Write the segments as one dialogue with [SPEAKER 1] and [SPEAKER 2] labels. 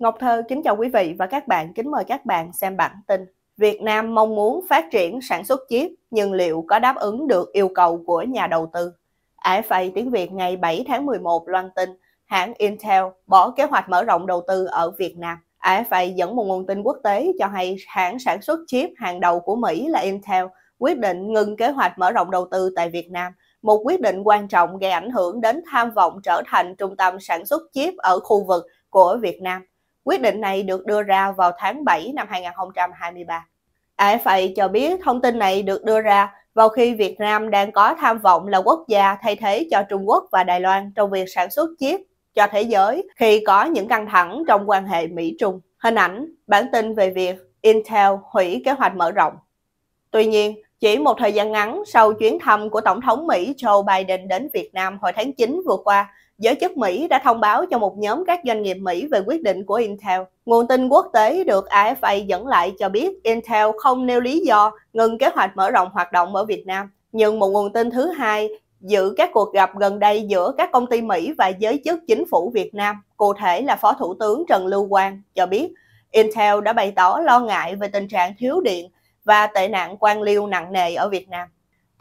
[SPEAKER 1] Ngọc Thơ kính chào quý vị và các bạn, kính mời các bạn xem bản tin. Việt Nam mong muốn phát triển sản xuất chip nhưng liệu có đáp ứng được yêu cầu của nhà đầu tư? AFA tiếng Việt ngày 7 tháng 11 loan tin hãng Intel bỏ kế hoạch mở rộng đầu tư ở Việt Nam. AFA dẫn một nguồn tin quốc tế cho hay hãng sản xuất chip hàng đầu của Mỹ là Intel quyết định ngừng kế hoạch mở rộng đầu tư tại Việt Nam, một quyết định quan trọng gây ảnh hưởng đến tham vọng trở thành trung tâm sản xuất chip ở khu vực của Việt Nam Quyết định này được đưa ra vào tháng 7 năm 2023. AFA cho biết thông tin này được đưa ra vào khi Việt Nam đang có tham vọng là quốc gia thay thế cho Trung Quốc và Đài Loan trong việc sản xuất chip cho thế giới khi có những căng thẳng trong quan hệ Mỹ-Trung. Hình ảnh, bản tin về việc Intel hủy kế hoạch mở rộng. Tuy nhiên, chỉ một thời gian ngắn sau chuyến thăm của Tổng thống Mỹ Joe Biden đến Việt Nam hồi tháng 9 vừa qua, giới chức Mỹ đã thông báo cho một nhóm các doanh nghiệp Mỹ về quyết định của Intel. Nguồn tin quốc tế được AFA dẫn lại cho biết Intel không nêu lý do ngừng kế hoạch mở rộng hoạt động ở Việt Nam. Nhưng một nguồn tin thứ hai giữ các cuộc gặp gần đây giữa các công ty Mỹ và giới chức chính phủ Việt Nam, cụ thể là Phó Thủ tướng Trần Lưu Quang, cho biết Intel đã bày tỏ lo ngại về tình trạng thiếu điện và tệ nạn quan liêu nặng nề ở Việt Nam.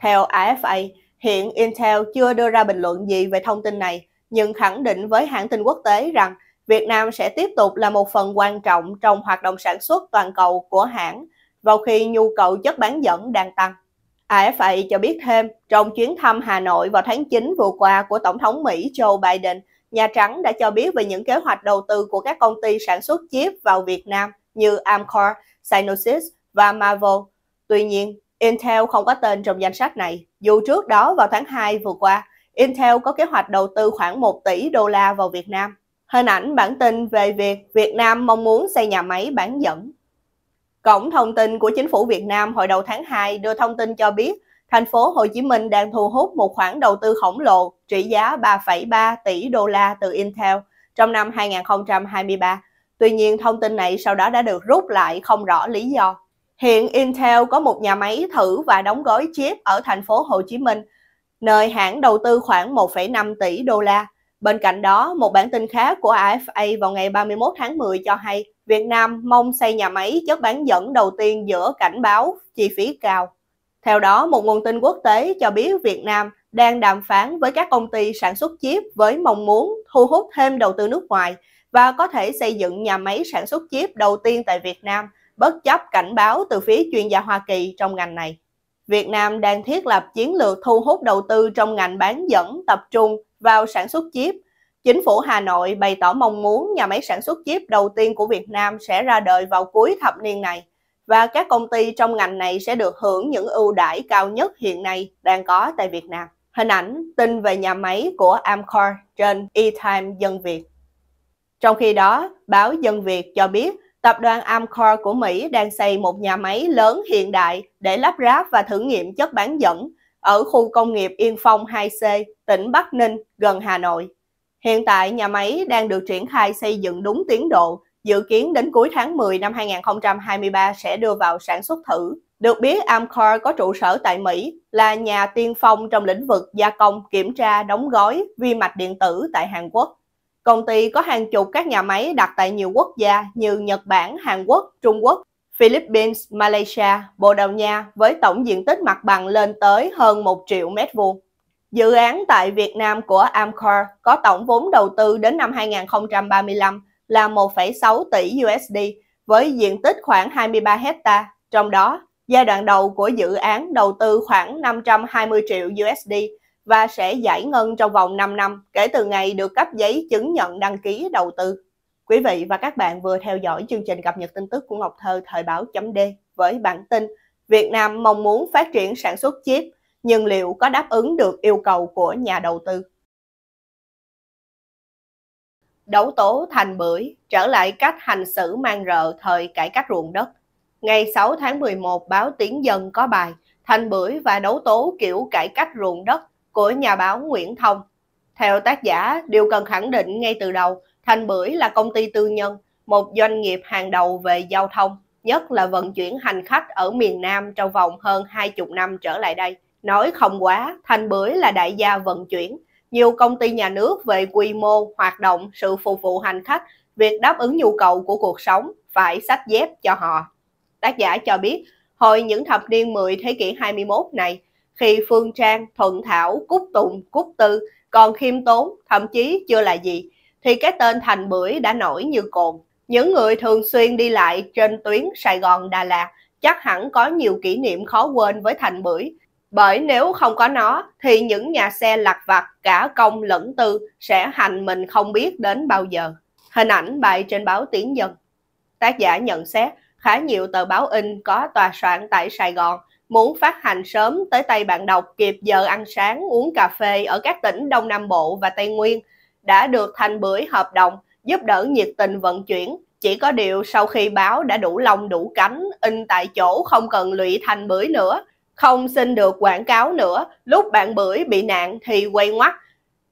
[SPEAKER 1] Theo AFA, hiện Intel chưa đưa ra bình luận gì về thông tin này, nhưng khẳng định với hãng tin quốc tế rằng Việt Nam sẽ tiếp tục là một phần quan trọng trong hoạt động sản xuất toàn cầu của hãng vào khi nhu cầu chất bán dẫn đang tăng. AFA cho biết thêm, trong chuyến thăm Hà Nội vào tháng 9 vừa qua của Tổng thống Mỹ Joe Biden, Nhà Trắng đã cho biết về những kế hoạch đầu tư của các công ty sản xuất chip vào Việt Nam như Amkor, Synosys và Marvel. Tuy nhiên, Intel không có tên trong danh sách này, dù trước đó vào tháng 2 vừa qua, Intel có kế hoạch đầu tư khoảng 1 tỷ đô la vào Việt Nam. Hình ảnh bản tin về việc Việt Nam mong muốn xây nhà máy bán dẫn. Cổng thông tin của chính phủ Việt Nam hồi đầu tháng 2 đưa thông tin cho biết thành phố Hồ Chí Minh đang thu hút một khoản đầu tư khổng lồ trị giá 3,3 tỷ đô la từ Intel trong năm 2023. Tuy nhiên, thông tin này sau đó đã được rút lại không rõ lý do. Hiện Intel có một nhà máy thử và đóng gói chip ở thành phố Hồ Chí Minh – nơi hãng đầu tư khoảng 1,5 tỷ đô la. Bên cạnh đó, một bản tin khác của AFA vào ngày 31 tháng 10 cho hay Việt Nam mong xây nhà máy chất bán dẫn đầu tiên giữa cảnh báo chi phí cao. Theo đó, một nguồn tin quốc tế cho biết Việt Nam đang đàm phán với các công ty sản xuất chip với mong muốn thu hút thêm đầu tư nước ngoài và có thể xây dựng nhà máy sản xuất chip đầu tiên tại Việt Nam, bất chấp cảnh báo từ phía chuyên gia Hoa Kỳ trong ngành này. Việt Nam đang thiết lập chiến lược thu hút đầu tư trong ngành bán dẫn tập trung vào sản xuất chip. Chính phủ Hà Nội bày tỏ mong muốn nhà máy sản xuất chip đầu tiên của Việt Nam sẽ ra đời vào cuối thập niên này và các công ty trong ngành này sẽ được hưởng những ưu đãi cao nhất hiện nay đang có tại Việt Nam. Hình ảnh tin về nhà máy của Amcor trên Etime Dân Việt. Trong khi đó, báo Dân Việt cho biết Tập đoàn Amcor của Mỹ đang xây một nhà máy lớn hiện đại để lắp ráp và thử nghiệm chất bán dẫn ở khu công nghiệp Yên Phong 2C, tỉnh Bắc Ninh, gần Hà Nội. Hiện tại, nhà máy đang được triển khai xây dựng đúng tiến độ, dự kiến đến cuối tháng 10 năm 2023 sẽ đưa vào sản xuất thử. Được biết, Amcor có trụ sở tại Mỹ, là nhà tiên phong trong lĩnh vực gia công, kiểm tra, đóng gói, vi mạch điện tử tại Hàn Quốc. Công ty có hàng chục các nhà máy đặt tại nhiều quốc gia như Nhật Bản, Hàn Quốc, Trung Quốc, Philippines, Malaysia, Bồ Đào Nha với tổng diện tích mặt bằng lên tới hơn 1 triệu mét vuông. Dự án tại Việt Nam của Amcor có tổng vốn đầu tư đến năm 2035 là 1,6 tỷ USD với diện tích khoảng 23 hecta, trong đó giai đoạn đầu của dự án đầu tư khoảng 520 triệu USD và sẽ giải ngân trong vòng 5 năm kể từ ngày được cấp giấy chứng nhận đăng ký đầu tư. Quý vị và các bạn vừa theo dõi chương trình cập nhật tin tức của Ngọc Thơ thời báo chấm D với bản tin Việt Nam mong muốn phát triển sản xuất chip nhưng liệu có đáp ứng được yêu cầu của nhà đầu tư? Đấu tố thành bưởi trở lại cách hành xử mang rợ thời cải cách ruộng đất. Ngày 6 tháng 11, báo Tiến Dân có bài Thành bưởi và đấu tố kiểu cải cách ruộng đất của nhà báo Nguyễn Thông. Theo tác giả, điều cần khẳng định ngay từ đầu, Thành Bưởi là công ty tư nhân, một doanh nghiệp hàng đầu về giao thông, nhất là vận chuyển hành khách ở miền Nam trong vòng hơn 20 năm trở lại đây. Nói không quá, Thành Bưởi là đại gia vận chuyển. Nhiều công ty nhà nước về quy mô, hoạt động, sự phục vụ hành khách, việc đáp ứng nhu cầu của cuộc sống phải sách dép cho họ. Tác giả cho biết, hồi những thập niên 10 thế kỷ 21 này, khi Phương Trang, Thuận Thảo, Cúc Tùng, Cúc Tư còn khiêm tốn, thậm chí chưa là gì, thì cái tên Thành Bưởi đã nổi như cồn. Những người thường xuyên đi lại trên tuyến Sài Gòn-Đà Lạt chắc hẳn có nhiều kỷ niệm khó quên với Thành Bưởi, bởi nếu không có nó thì những nhà xe lặt vặt cả công lẫn tư sẽ hành mình không biết đến bao giờ. Hình ảnh bài trên báo Tiếng Dân. Tác giả nhận xét khá nhiều tờ báo in có tòa soạn tại Sài Gòn muốn phát hành sớm tới tay bạn đọc kịp giờ ăn sáng uống cà phê ở các tỉnh Đông Nam Bộ và Tây Nguyên đã được thành bưởi hợp đồng giúp đỡ nhiệt tình vận chuyển. Chỉ có điều sau khi báo đã đủ lông đủ cánh, in tại chỗ không cần lụy thành bưởi nữa, không xin được quảng cáo nữa, lúc bạn bưởi bị nạn thì quay ngoắt,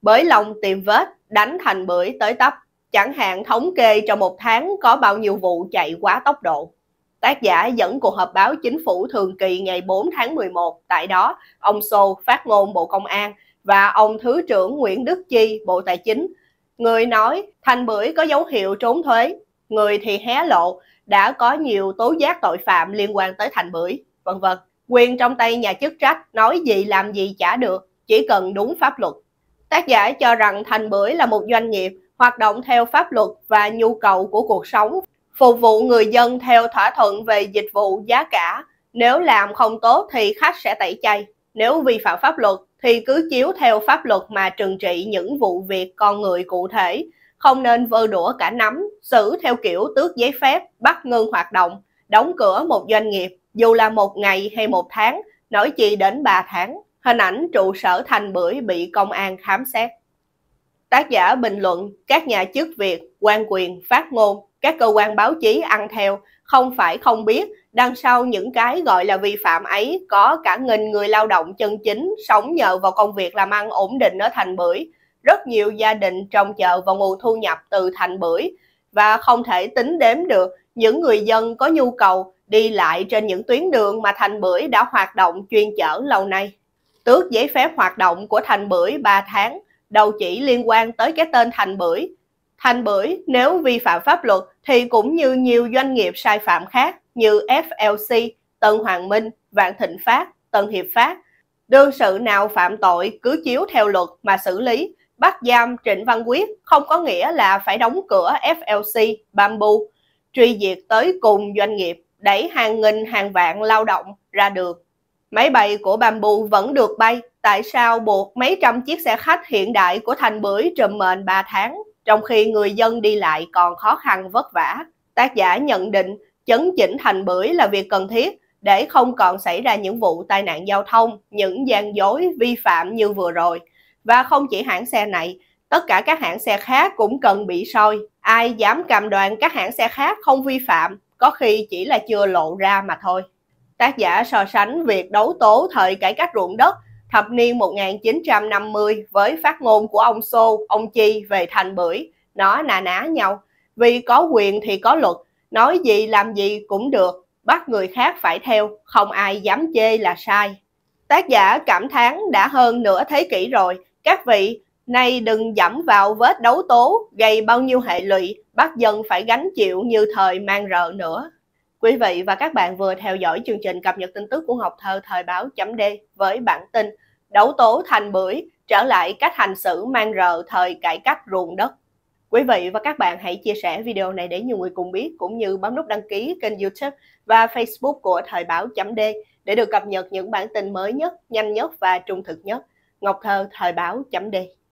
[SPEAKER 1] bới lòng tìm vết, đánh thành bưởi tới tấp. Chẳng hạn thống kê trong một tháng có bao nhiêu vụ chạy quá tốc độ. Tác giả dẫn cuộc họp báo chính phủ thường kỳ ngày 4 tháng 11. Tại đó, ông Sô phát ngôn Bộ Công an và ông Thứ trưởng Nguyễn Đức Chi, Bộ Tài chính. Người nói thành bưởi có dấu hiệu trốn thuế, người thì hé lộ, đã có nhiều tố giác tội phạm liên quan tới thành bưởi, vân vân. Quyền trong tay nhà chức trách, nói gì làm gì trả được, chỉ cần đúng pháp luật. Tác giả cho rằng Thành Bưởi là một doanh nghiệp hoạt động theo pháp luật và nhu cầu của cuộc sống phục vụ người dân theo thỏa thuận về dịch vụ giá cả. Nếu làm không tốt thì khách sẽ tẩy chay. Nếu vi phạm pháp luật thì cứ chiếu theo pháp luật mà trừng trị những vụ việc con người cụ thể. Không nên vơ đũa cả nắm, xử theo kiểu tước giấy phép, bắt ngưng hoạt động, đóng cửa một doanh nghiệp, dù là một ngày hay một tháng, nói chi đến ba tháng. Hình ảnh trụ sở thành bưởi bị công an khám xét. Tác giả bình luận các nhà chức việc, quan quyền, phát ngôn các cơ quan báo chí ăn theo không phải không biết đằng sau những cái gọi là vi phạm ấy có cả nghìn người lao động chân chính sống nhờ vào công việc làm ăn ổn định ở thành bưởi rất nhiều gia đình trồng chợ vào nguồn thu nhập từ thành bưởi và không thể tính đếm được những người dân có nhu cầu đi lại trên những tuyến đường mà thành bưởi đã hoạt động chuyên chở lâu nay. Tước giấy phép hoạt động của thành bưởi 3 tháng, đầu chỉ liên quan tới cái tên thành bưởi Thanh Bưởi nếu vi phạm pháp luật thì cũng như nhiều doanh nghiệp sai phạm khác như FLC, Tân Hoàng Minh, Vạn Thịnh Phát, Tân Hiệp Phát. Đương sự nào phạm tội cứ chiếu theo luật mà xử lý, bắt giam Trịnh Văn Quyết không có nghĩa là phải đóng cửa FLC, Bamboo, truy diệt tới cùng doanh nghiệp, đẩy hàng nghìn hàng vạn lao động ra đường. Máy bay của Bamboo vẫn được bay, tại sao buộc mấy trăm chiếc xe khách hiện đại của Thành Bưởi trùm mền 3 tháng trong khi người dân đi lại còn khó khăn vất vả. Tác giả nhận định chấn chỉnh thành bưởi là việc cần thiết để không còn xảy ra những vụ tai nạn giao thông, những gian dối, vi phạm như vừa rồi. Và không chỉ hãng xe này, tất cả các hãng xe khác cũng cần bị soi. Ai dám cam đoan các hãng xe khác không vi phạm, có khi chỉ là chưa lộ ra mà thôi. Tác giả so sánh việc đấu tố thời cải cách ruộng đất thập niên 1950 với phát ngôn của ông Sô, ông Chi về thành bưởi, nó nà ná nhau. Vì có quyền thì có luật, nói gì làm gì cũng được, bắt người khác phải theo, không ai dám chê là sai. Tác giả cảm thán đã hơn nửa thế kỷ rồi, các vị nay đừng dẫm vào vết đấu tố gây bao nhiêu hệ lụy, bắt dân phải gánh chịu như thời mang rợ nữa. Quý vị và các bạn vừa theo dõi chương trình cập nhật tin tức của ngọc thơ Thời báo chấm D với bản tin Đấu tố thành bưởi trở lại cách hành xử mang rợ thời cải cách ruộng đất. Quý vị và các bạn hãy chia sẻ video này để nhiều người cùng biết cũng như bấm nút đăng ký kênh YouTube và Facebook của Thời báo chấm D để được cập nhật những bản tin mới nhất, nhanh nhất và trung thực nhất. Ngọc Thơ Thời báo chấm D